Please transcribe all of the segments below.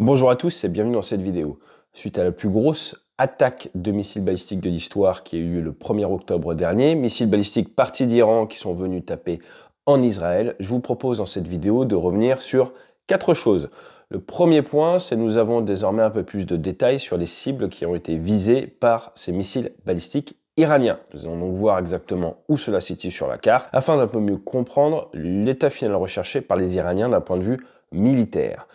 Bonjour à tous et bienvenue dans cette vidéo. Suite à la plus grosse attaque de missiles balistiques de l'histoire qui a eu lieu le 1er octobre dernier, missiles balistiques partis d'Iran qui sont venus taper en Israël, je vous propose dans cette vidéo de revenir sur quatre choses. Le premier point, c'est nous avons désormais un peu plus de détails sur les cibles qui ont été visées par ces missiles balistiques iraniens. Nous allons donc voir exactement où cela situe sur la carte afin d'un peu mieux comprendre l'état final recherché par les Iraniens d'un point de vue militaire.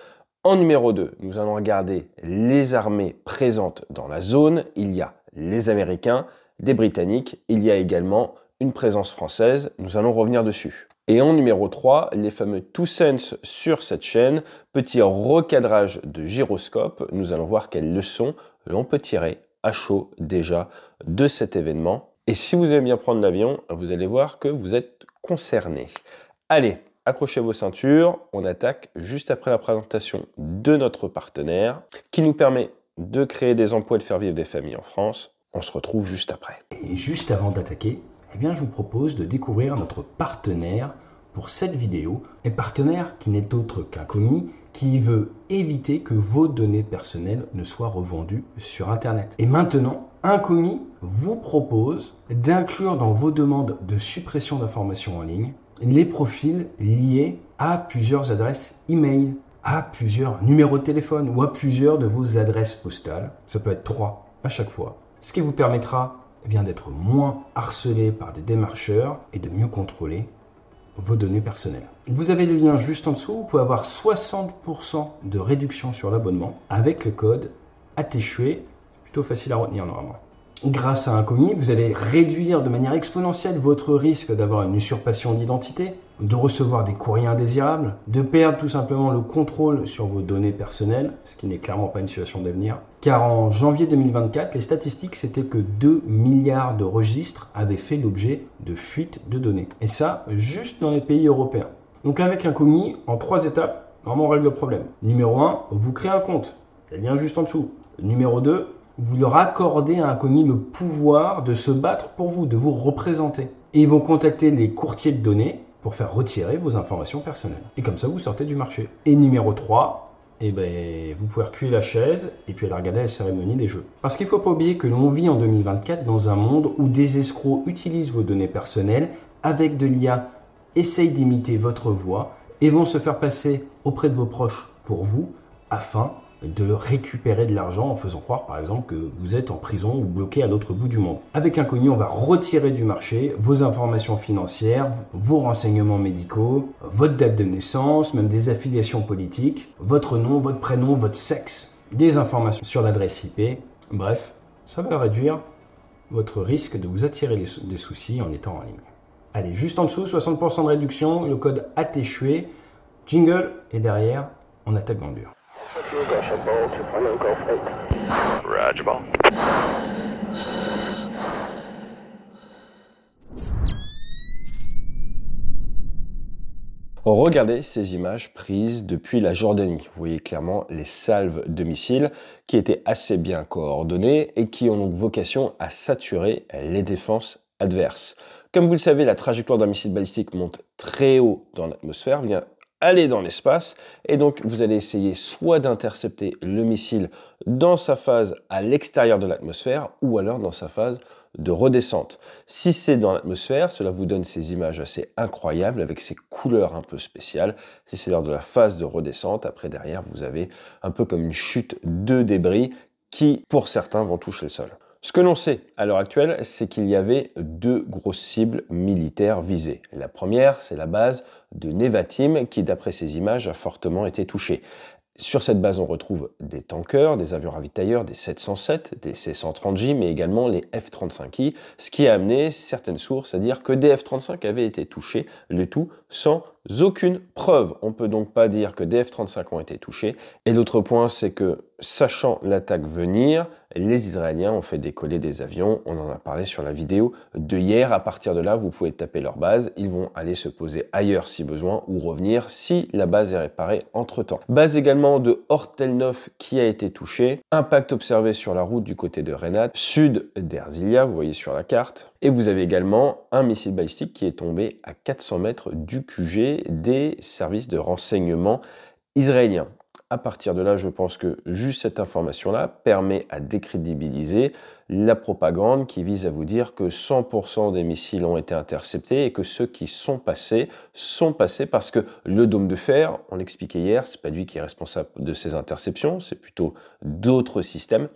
En numéro 2, nous allons regarder les armées présentes dans la zone. Il y a les Américains, des Britanniques, il y a également une présence française. Nous allons revenir dessus. Et en numéro 3, les fameux Two Cents sur cette chaîne, petit recadrage de gyroscope. Nous allons voir quelles leçons l'on peut tirer à chaud déjà de cet événement. Et si vous aimez bien prendre l'avion, vous allez voir que vous êtes concerné. Allez, accrochez vos ceintures, on attaque juste après la présentation de notre partenaire qui nous permet de créer des emplois et de faire vivre des familles en France. On se retrouve juste après. Et juste avant d'attaquer, eh bien, je vous propose de découvrir notre partenaire pour cette vidéo. Un partenaire qui n'est autre qu'un commis qui veut éviter que vos données personnelles ne soient revendues sur Internet. Et maintenant, un commis vous propose d'inclure dans vos demandes de suppression d'informations en ligne les profils liés à plusieurs adresses email, à plusieurs numéros de téléphone ou à plusieurs de vos adresses postales. Ça peut être trois à chaque fois. Ce qui vous permettra eh d'être moins harcelé par des démarcheurs et de mieux contrôler vos données personnelles. Vous avez le lien juste en dessous, vous pouvez avoir 60% de réduction sur l'abonnement avec le code ATCHUE, plutôt facile à retenir normalement grâce à un commis, vous allez réduire de manière exponentielle votre risque d'avoir une usurpation d'identité, de recevoir des courriers indésirables, de perdre tout simplement le contrôle sur vos données personnelles, ce qui n'est clairement pas une situation d'avenir. Car en janvier 2024, les statistiques, c'était que 2 milliards de registres avaient fait l'objet de fuites de données. Et ça, juste dans les pays européens. Donc avec un commis, en trois étapes, vraiment on règle le problème. Numéro 1, vous créez un compte. Le lien juste en dessous. Numéro 2, vous leur accordez à un commis le pouvoir de se battre pour vous, de vous représenter. Et ils vont contacter les courtiers de données pour faire retirer vos informations personnelles. Et comme ça, vous sortez du marché. Et numéro 3, eh ben, vous pouvez reculer la chaise et puis aller regarder la cérémonie des jeux. Parce qu'il ne faut pas oublier que l'on vit en 2024 dans un monde où des escrocs utilisent vos données personnelles avec de l'IA, essayent d'imiter votre voix et vont se faire passer auprès de vos proches pour vous afin de récupérer de l'argent en faisant croire par exemple que vous êtes en prison ou bloqué à l'autre bout du monde. Avec Inconnu, on va retirer du marché vos informations financières, vos renseignements médicaux, votre date de naissance, même des affiliations politiques, votre nom, votre prénom, votre sexe, des informations sur l'adresse IP. Bref, ça va réduire votre risque de vous attirer des soucis en étant en ligne. Allez, juste en dessous, 60% de réduction, le code ATCHUE, jingle, et derrière, on attaque dans dur. Regardez ces images prises depuis la Jordanie. Vous voyez clairement les salves de missiles qui étaient assez bien coordonnées et qui ont donc vocation à saturer les défenses adverses. Comme vous le savez, la trajectoire d'un missile balistique monte très haut dans l'atmosphère, aller dans l'espace. Et donc, vous allez essayer soit d'intercepter le missile dans sa phase à l'extérieur de l'atmosphère, ou alors dans sa phase de redescente. Si c'est dans l'atmosphère, cela vous donne ces images assez incroyables avec ces couleurs un peu spéciales. Si c'est lors de la phase de redescente, après derrière, vous avez un peu comme une chute de débris qui, pour certains, vont toucher le sol. Ce que l'on sait à l'heure actuelle, c'est qu'il y avait deux grosses cibles militaires visées. La première, c'est la base de Nevatim, qui d'après ces images a fortement été touchée. Sur cette base, on retrouve des tankers, des avions ravitailleurs, des 707, des C-130J, mais également les F-35I, ce qui a amené certaines sources à dire que des F-35 avaient été touchés, le tout sans aucune preuve. On ne peut donc pas dire que des F-35 ont été touchés. Et l'autre point, c'est que, sachant l'attaque venir, les Israéliens ont fait décoller des avions, on en a parlé sur la vidéo de hier, à partir de là vous pouvez taper leur base, ils vont aller se poser ailleurs si besoin ou revenir si la base est réparée entre temps. Base également de 9 qui a été touchée, impact observé sur la route du côté de Renat, sud d'Erzilia, vous voyez sur la carte, et vous avez également un missile balistique qui est tombé à 400 mètres du QG des services de renseignement israéliens. À partir de là, je pense que juste cette information-là permet à décrédibiliser la propagande qui vise à vous dire que 100% des missiles ont été interceptés et que ceux qui sont passés sont passés parce que le dôme de fer, on l'expliquait hier, c'est pas lui qui est responsable de ces interceptions, c'est plutôt d'autres systèmes.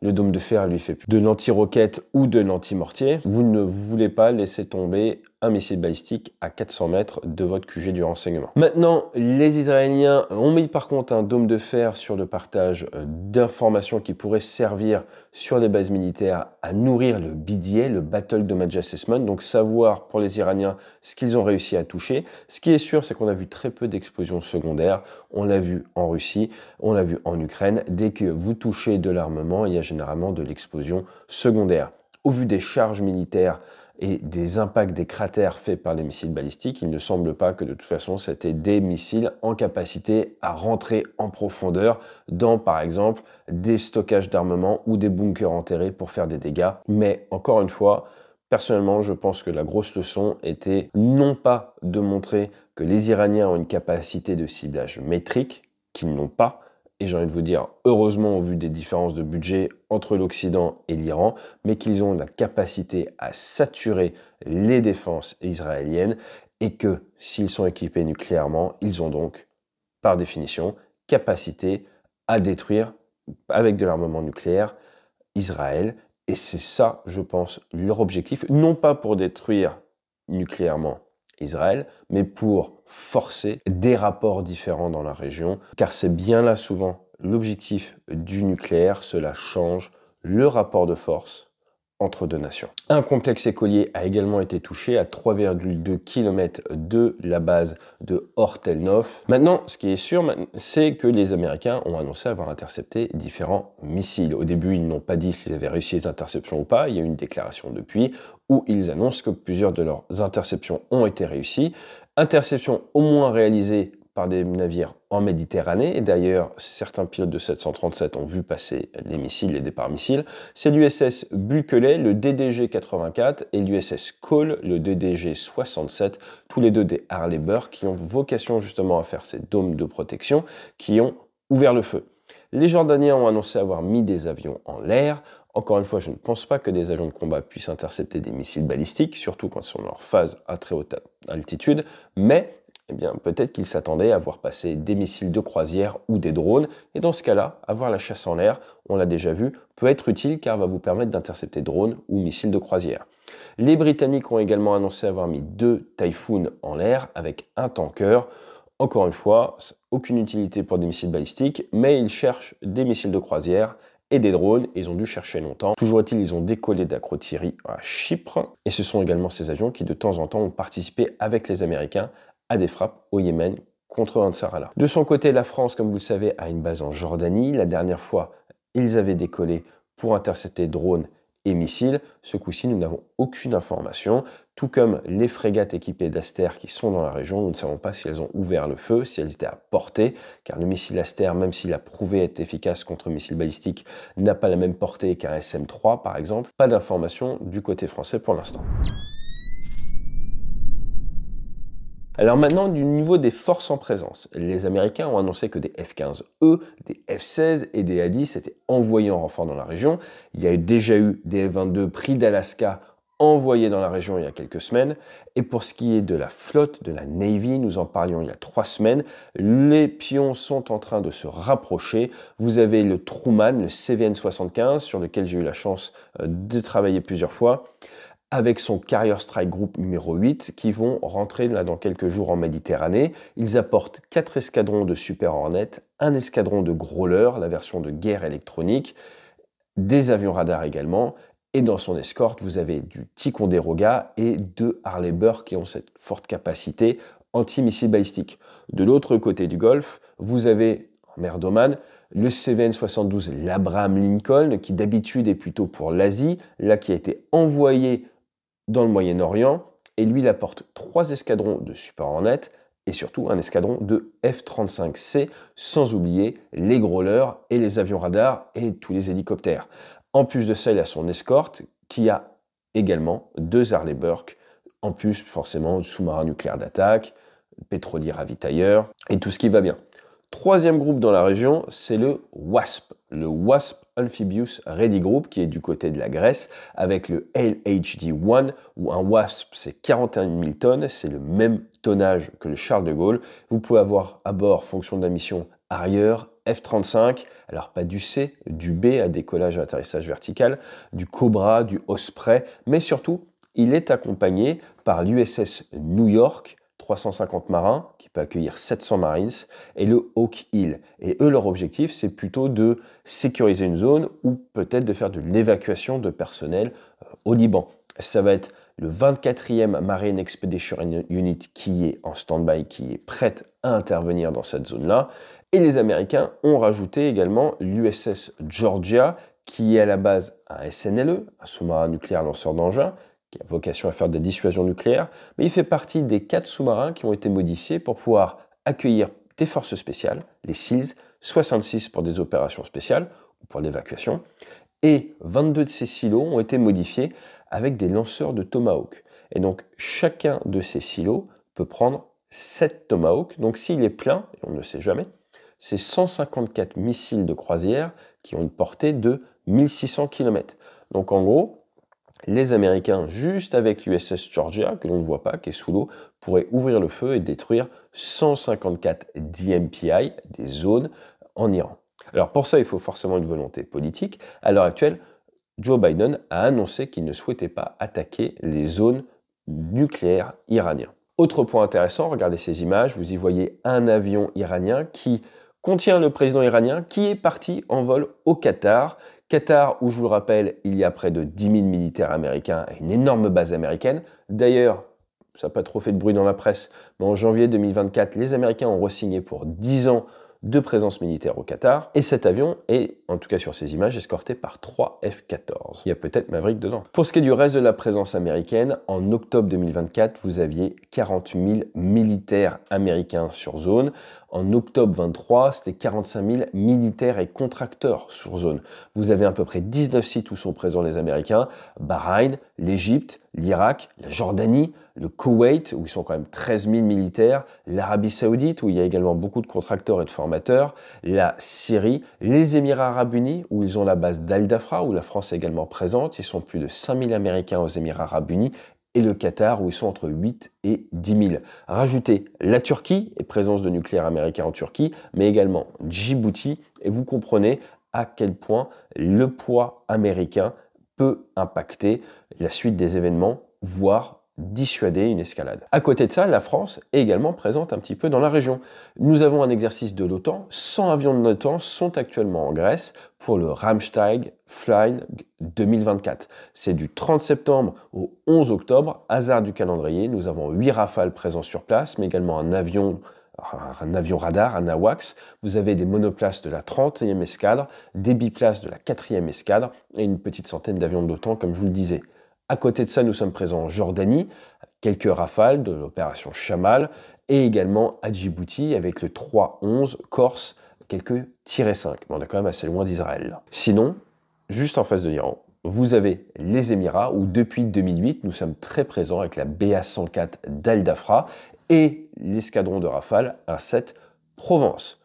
Le dôme de fer lui fait plus de l'anti-roquette ou de l'anti-mortier. Vous ne voulez pas laisser tomber un missile balistique à 400 mètres de votre QG du renseignement. Maintenant, les Israéliens ont mis par contre un dôme de fer sur le partage euh, d'informations qui pourraient servir sur les bases militaires à nourrir le BDA, le Battle Damage Assessment, donc savoir pour les Iraniens ce qu'ils ont réussi à toucher. Ce qui est sûr, c'est qu'on a vu très peu d'explosions secondaires. On l'a vu en Russie, on l'a vu en Ukraine. Dès que vous touchez de l'armement, il y a généralement de l'explosion secondaire. Au vu des charges militaires et des impacts des cratères faits par les missiles balistiques, il ne semble pas que de toute façon c'était des missiles en capacité à rentrer en profondeur dans par exemple des stockages d'armement ou des bunkers enterrés pour faire des dégâts. Mais encore une fois, personnellement je pense que la grosse leçon était non pas de montrer que les Iraniens ont une capacité de ciblage métrique, qu'ils n'ont pas, et j'ai envie de vous dire, heureusement au vu des différences de budget entre l'Occident et l'Iran, mais qu'ils ont la capacité à saturer les défenses israéliennes et que s'ils sont équipés nucléairement, ils ont donc, par définition, capacité à détruire avec de l'armement nucléaire Israël. Et c'est ça, je pense, leur objectif, non pas pour détruire nucléairement Israël, mais pour forcer des rapports différents dans la région, car c'est bien là souvent l'objectif du nucléaire, cela change le rapport de force entre deux nations. Un complexe écolier a également été touché à 3,2 km de la base de Hortelnov. Maintenant, ce qui est sûr, c'est que les Américains ont annoncé avoir intercepté différents missiles. Au début, ils n'ont pas dit s'ils avaient réussi les interceptions ou pas. Il y a eu une déclaration depuis où ils annoncent que plusieurs de leurs interceptions ont été réussies. Interceptions au moins réalisées par des navires en Méditerranée. Et d'ailleurs, certains pilotes de 737 ont vu passer les missiles, les départs missiles. C'est l'USS Bulkeley, le DDG-84, et l'USS Cole, le DDG-67, tous les deux des Harley burke qui ont vocation justement à faire ces dômes de protection, qui ont ouvert le feu. Les Jordaniens ont annoncé avoir mis des avions en l'air. Encore une fois, je ne pense pas que des avions de combat puissent intercepter des missiles balistiques, surtout quand ils sont en leur phase à très haute altitude, mais eh bien, peut-être qu'ils s'attendaient à voir passer des missiles de croisière ou des drones, et dans ce cas-là, avoir la chasse en l'air, on l'a déjà vu, peut être utile car va vous permettre d'intercepter drones ou missiles de croisière. Les Britanniques ont également annoncé avoir mis deux Typhoon en l'air avec un tanker. Encore une fois, aucune utilité pour des missiles balistiques, mais ils cherchent des missiles de croisière et des drones. Ils ont dû chercher longtemps. Toujours est-il, ils ont décollé d'Akrotiri à Chypre. Et ce sont également ces avions qui, de temps en temps, ont participé avec les Américains à des frappes au Yémen contre Allah. De son côté, la France, comme vous le savez, a une base en Jordanie. La dernière fois, ils avaient décollé pour intercepter drones et missiles. Ce coup-ci, nous n'avons aucune information, tout comme les frégates équipées d'Aster qui sont dans la région. Nous ne savons pas si elles ont ouvert le feu, si elles étaient à portée, car le missile Aster, même s'il a prouvé être efficace contre missiles balistiques, n'a pas la même portée qu'un SM-3 par exemple. Pas d'informations du côté français pour l'instant. Alors maintenant, du niveau des forces en présence, les Américains ont annoncé que des F-15E, e, des F-16 et des A-10 étaient envoyés en renfort dans la région. Il y a déjà eu des F-22 pris d'Alaska envoyés dans la région il y a quelques semaines. Et pour ce qui est de la flotte, de la Navy, nous en parlions il y a trois semaines, les pions sont en train de se rapprocher. Vous avez le Truman, le CVN-75, sur lequel j'ai eu la chance euh, de travailler plusieurs fois avec son Carrier Strike Group numéro 8 qui vont rentrer là dans quelques jours en Méditerranée. Ils apportent 4 escadrons de Super Hornet, un escadron de Growler, la version de guerre électronique, des avions radars également, et dans son escorte, vous avez du Ticonderoga et deux Harley Burr qui ont cette forte capacité anti-missile balistique. De l'autre côté du Golfe, vous avez en mer d'Oman le CVN-72 l'Abraham Lincoln qui d'habitude est plutôt pour l'Asie, là qui a été envoyé dans le Moyen-Orient et lui il apporte trois escadrons de support Hornet et surtout un escadron de F-35C, sans oublier les growlers et les avions radars et tous les hélicoptères. En plus de ça, il a son escorte qui a également deux Harley Burke, en plus forcément sous-marin nucléaire d'attaque, pétrolier ravitailleur et tout ce qui va bien. Troisième groupe dans la région, c'est le WASP, le WASP Amphibious Ready Group qui est du côté de la Grèce avec le LHD-1 où un WASP c'est 41 000 tonnes, c'est le même tonnage que le Charles de Gaulle. Vous pouvez avoir à bord, fonction de la mission, arrière, F-35, alors pas du C, du B à décollage et atterrissage vertical, du Cobra, du Osprey, mais surtout il est accompagné par l'USS New York, 350 marins, qui peut accueillir 700 Marines, et le Hawk Hill. Et eux, leur objectif, c'est plutôt de sécuriser une zone ou peut-être de faire de l'évacuation de personnel euh, au Liban. Ça va être le 24e Marine Expedition Unit qui est en stand-by, qui est prête à intervenir dans cette zone-là. Et les Américains ont rajouté également l'USS Georgia, qui est à la base un SNLE, un sous-marin nucléaire lanceur d'engins, qui a vocation à faire de la dissuasion nucléaire, mais il fait partie des quatre sous-marins qui ont été modifiés pour pouvoir accueillir des forces spéciales, les SEALs, 66 pour des opérations spéciales ou pour l'évacuation, et 22 de ces silos ont été modifiés avec des lanceurs de Tomahawk. Et donc chacun de ces silos peut prendre 7 Tomahawk. Donc s'il est plein, et on ne sait jamais, c'est 154 missiles de croisière qui ont une portée de 1600 km. Donc en gros, les Américains, juste avec l'USS Georgia, que l'on ne voit pas, qui est sous l'eau, pourraient ouvrir le feu et détruire 154 DMPI, des zones, en Iran. Alors pour ça, il faut forcément une volonté politique. À l'heure actuelle, Joe Biden a annoncé qu'il ne souhaitait pas attaquer les zones nucléaires iraniennes. Autre point intéressant, regardez ces images, vous y voyez un avion iranien qui contient le président iranien qui est parti en vol au Qatar, Qatar, où je vous le rappelle, il y a près de 10 000 militaires américains et une énorme base américaine. D'ailleurs, ça n'a pas trop fait de bruit dans la presse, mais en janvier 2024, les Américains ont re-signé pour 10 ans de présence militaire au Qatar. Et cet avion est, en tout cas sur ces images, escorté par 3 F-14. Il y a peut-être Maverick dedans. Pour ce qui est du reste de la présence américaine, en octobre 2024, vous aviez 40 000 militaires américains sur zone. En octobre 23, c'était 45 000 militaires et contracteurs sur zone. Vous avez à peu près 19 sites où sont présents les Américains, Bahreïn, l'Égypte, l'Irak, la Jordanie, le Koweït, où ils sont quand même 13 000 militaires, l'Arabie saoudite, où il y a également beaucoup de contracteurs et de formateurs, la Syrie, les Émirats arabes unis, où ils ont la base d'Al-Dafra, où la France est également présente, ils sont plus de 5 000 Américains aux Émirats arabes unis, et le Qatar où ils sont entre 8 et 10 000. Rajoutez la Turquie et présence de nucléaire américain en Turquie, mais également Djibouti et vous comprenez à quel point le poids américain peut impacter la suite des événements, voire dissuader une escalade. À côté de ça, la France est également présente un petit peu dans la région. Nous avons un exercice de l'OTAN, 100 avions de l'OTAN sont actuellement en Grèce pour le Ramstein Flying 2024. C'est du 30 septembre au 11 octobre, hasard du calendrier, nous avons 8 rafales présents sur place, mais également un avion un avion radar, un AWACS, vous avez des monoplaces de la 30e escadre, des biplaces de la 4e escadre et une petite centaine d'avions de l'OTAN, comme je vous le disais. À côté de ça, nous sommes présents en Jordanie, quelques rafales de l'opération Chamal, et également à Djibouti avec le 3-11 Corse, quelques tirés 5. Mais on est quand même assez loin d'Israël. Sinon, juste en face de l'Iran, vous avez les Émirats, où depuis 2008, nous sommes très présents avec la BA-104 d'Aldafra dafra et l'escadron de Rafale 1-7 Provence.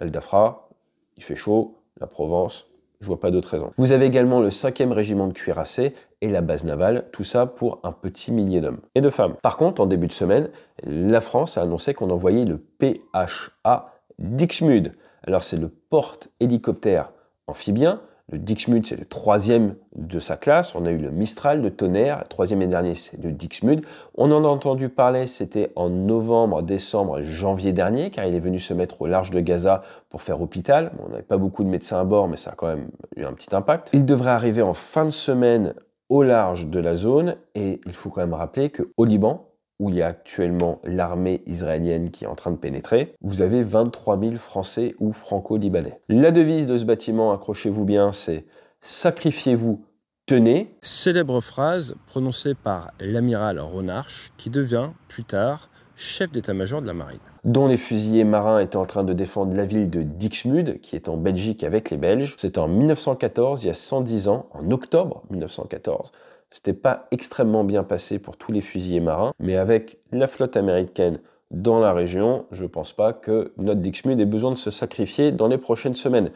Aldafra, il fait chaud, la Provence, je vois pas d'autres raisons. Vous avez également le 5e régiment de cuirassés et la base navale, tout ça pour un petit millier d'hommes et de femmes. Par contre, en début de semaine, la France a annoncé qu'on envoyait le PHA Dixmude. Alors c'est le porte-hélicoptère amphibien le Dixmude, c'est le troisième de sa classe. On a eu le Mistral, le Tonnerre. Le troisième et dernier, c'est le Dixmude. On en a entendu parler, c'était en novembre, décembre, janvier dernier, car il est venu se mettre au large de Gaza pour faire hôpital. On n'avait pas beaucoup de médecins à bord, mais ça a quand même eu un petit impact. Il devrait arriver en fin de semaine au large de la zone. Et il faut quand même rappeler qu'au Liban, où il y a actuellement l'armée israélienne qui est en train de pénétrer, vous avez 23 000 Français ou Franco-Libanais. La devise de ce bâtiment, accrochez-vous bien, c'est Sacrifiez-vous, tenez. Célèbre phrase prononcée par l'amiral Ronarch, qui devient plus tard chef d'état-major de la marine. Dont les fusillés marins étaient en train de défendre la ville de Dixmude, qui est en Belgique avec les Belges. C'est en 1914, il y a 110 ans, en octobre 1914, c'était pas extrêmement bien passé pour tous les fusiliers marins, mais avec la flotte américaine dans la région, je ne pense pas que notre Dixmude ait besoin de se sacrifier dans les prochaines semaines.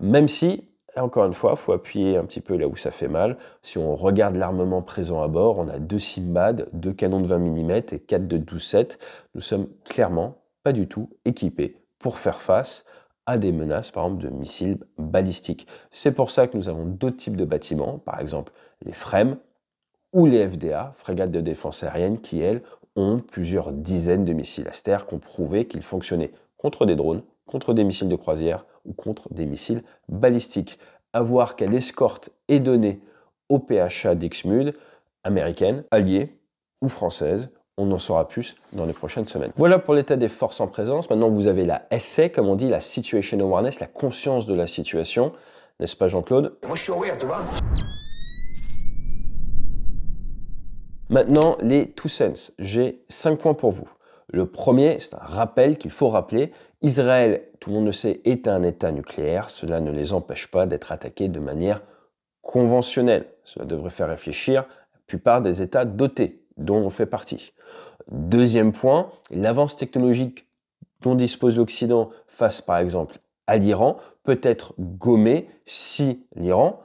Même si, encore une fois, il faut appuyer un petit peu là où ça fait mal. Si on regarde l'armement présent à bord, on a deux Simbad, deux canons de 20 mm et quatre de 12-7. Nous sommes clairement pas du tout équipés pour faire face à des menaces, par exemple, de missiles balistiques. C'est pour ça que nous avons d'autres types de bâtiments, par exemple les FREMES, ou les FDA, frégates de défense aérienne, qui, elles, ont plusieurs dizaines de missiles Aster qui ont prouvé qu'ils fonctionnaient contre des drones, contre des missiles de croisière ou contre des missiles balistiques. A voir quelle escorte est donnée au PHA d'Ixmud, américaine, alliée ou française. On en saura plus dans les prochaines semaines. Voilà pour l'état des forces en présence. Maintenant, vous avez la SA, comme on dit, la Situation Awareness, la conscience de la situation. N'est-ce pas, Jean-Claude Moi, je suis aware, tu vois Maintenant, les two cents. J'ai cinq points pour vous. Le premier, c'est un rappel qu'il faut rappeler. Israël, tout le monde le sait, est un État nucléaire. Cela ne les empêche pas d'être attaqués de manière conventionnelle. Cela devrait faire réfléchir la plupart des États dotés, dont on fait partie. Deuxième point, l'avance technologique dont dispose l'Occident face par exemple à l'Iran peut être gommée si l'Iran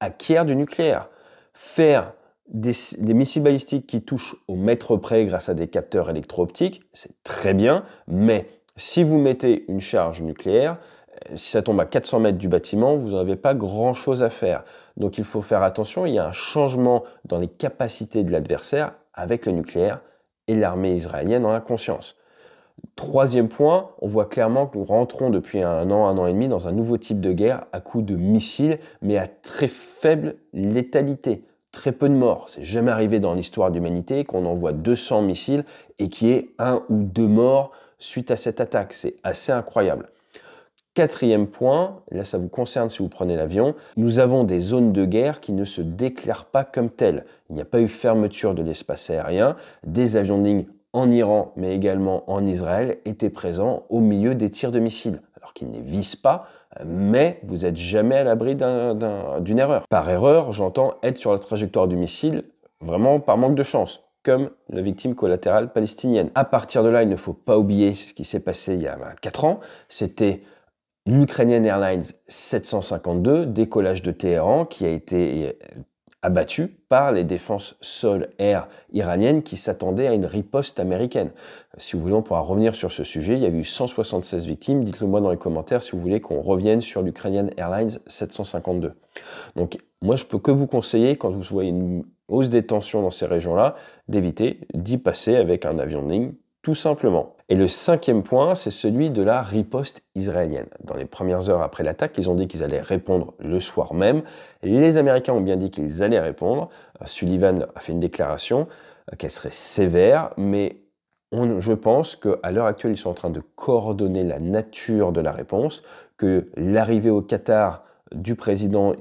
acquiert du nucléaire. Faire des, missiles balistiques qui touchent au mètre près grâce à des capteurs électro-optiques, c'est très bien, mais si vous mettez une charge nucléaire, euh, si ça tombe à 400 mètres du bâtiment, vous n'avez pas grand-chose à faire. Donc il faut faire attention, il y a un changement dans les capacités de l'adversaire avec le nucléaire et l'armée israélienne en a conscience. Troisième point, on voit clairement que nous rentrons depuis un an, un an et demi dans un nouveau type de guerre à coups de missiles, mais à très faible létalité très peu de morts. C'est jamais arrivé dans l'histoire de l'humanité qu'on envoie 200 missiles et qu'il y ait un ou deux morts suite à cette attaque. C'est assez incroyable. Quatrième point, là ça vous concerne si vous prenez l'avion, nous avons des zones de guerre qui ne se déclarent pas comme telles. Il n'y a pas eu fermeture de l'espace aérien, des avions de ligne en Iran mais également en Israël étaient présents au milieu des tirs de missiles, alors qu'ils ne visent pas, mais vous n'êtes jamais à l'abri d'une erreur. Par erreur, j'entends être sur la trajectoire du missile, vraiment par manque de chance, comme la victime collatérale palestinienne. À partir de là, il ne faut pas oublier ce qui s'est passé il y a 4 bah, ans. C'était l'Ukrainian Airlines 752, décollage de Téhéran, qui a été abattu par les défenses sol-air iraniennes qui s'attendaient à une riposte américaine. Si vous voulez, on pourra revenir sur ce sujet. Il y a eu 176 victimes. Dites-le moi dans les commentaires si vous voulez qu'on revienne sur l'Ukrainian Airlines 752. Donc, moi, je peux que vous conseiller, quand vous voyez une hausse des tensions dans ces régions-là, d'éviter d'y passer avec un avion de ligne, tout simplement. Et le cinquième point, c'est celui de la riposte israélienne. Dans les premières heures après l'attaque, ils ont dit qu'ils allaient répondre le soir même. Les Américains ont bien dit qu'ils allaient répondre. Euh, Sullivan a fait une déclaration euh, qu'elle serait sévère, mais on, je pense qu'à l'heure actuelle, ils sont en train de coordonner la nature de la réponse, que l'arrivée au Qatar du président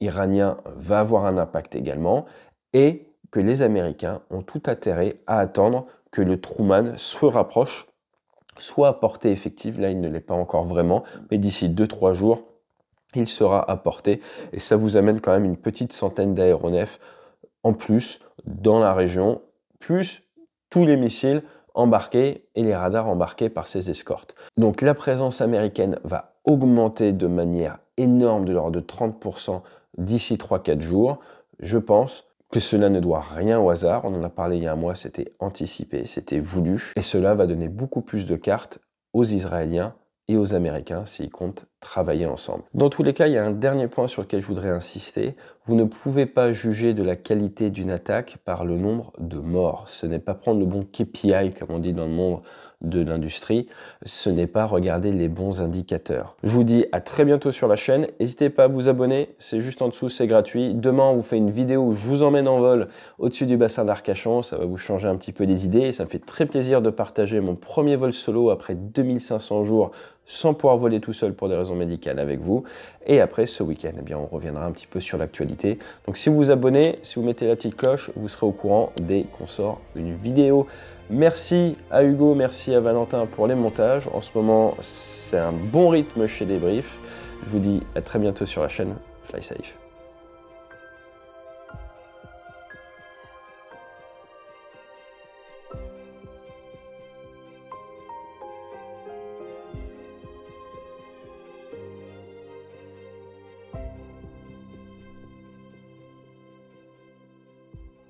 iranien va avoir un impact également, et que les Américains ont tout intérêt à attendre que le Truman se rapproche soit à portée effective, là il ne l'est pas encore vraiment, mais d'ici 2-3 jours, il sera à portée et ça vous amène quand même une petite centaine d'aéronefs en plus dans la région, plus tous les missiles embarqués et les radars embarqués par ces escortes. Donc la présence américaine va augmenter de manière énorme, de l'ordre de 30% d'ici 3-4 jours, je pense, que cela ne doit rien au hasard. On en a parlé il y a un mois, c'était anticipé, c'était voulu. Et cela va donner beaucoup plus de cartes aux Israéliens et aux Américains s'ils comptent travailler ensemble. Dans tous les cas, il y a un dernier point sur lequel je voudrais insister. Vous ne pouvez pas juger de la qualité d'une attaque par le nombre de morts. Ce n'est pas prendre le bon KPI, comme on dit dans le monde de l'industrie. Ce n'est pas regarder les bons indicateurs. Je vous dis à très bientôt sur la chaîne. N'hésitez pas à vous abonner. C'est juste en dessous, c'est gratuit. Demain, on vous fait une vidéo où je vous emmène en vol au-dessus du bassin d'Arcachon. Ça va vous changer un petit peu les idées. Et ça me fait très plaisir de partager mon premier vol solo après 2500 jours sans pouvoir voler tout seul pour des raisons médicales avec vous. Et après ce week-end, eh bien, on reviendra un petit peu sur l'actualité. Donc si vous vous abonnez, si vous mettez la petite cloche, vous serez au courant dès qu'on sort une vidéo. Merci à Hugo, merci à Valentin pour les montages. En ce moment, c'est un bon rythme chez Débrief. Je vous dis à très bientôt sur la chaîne. Fly safe.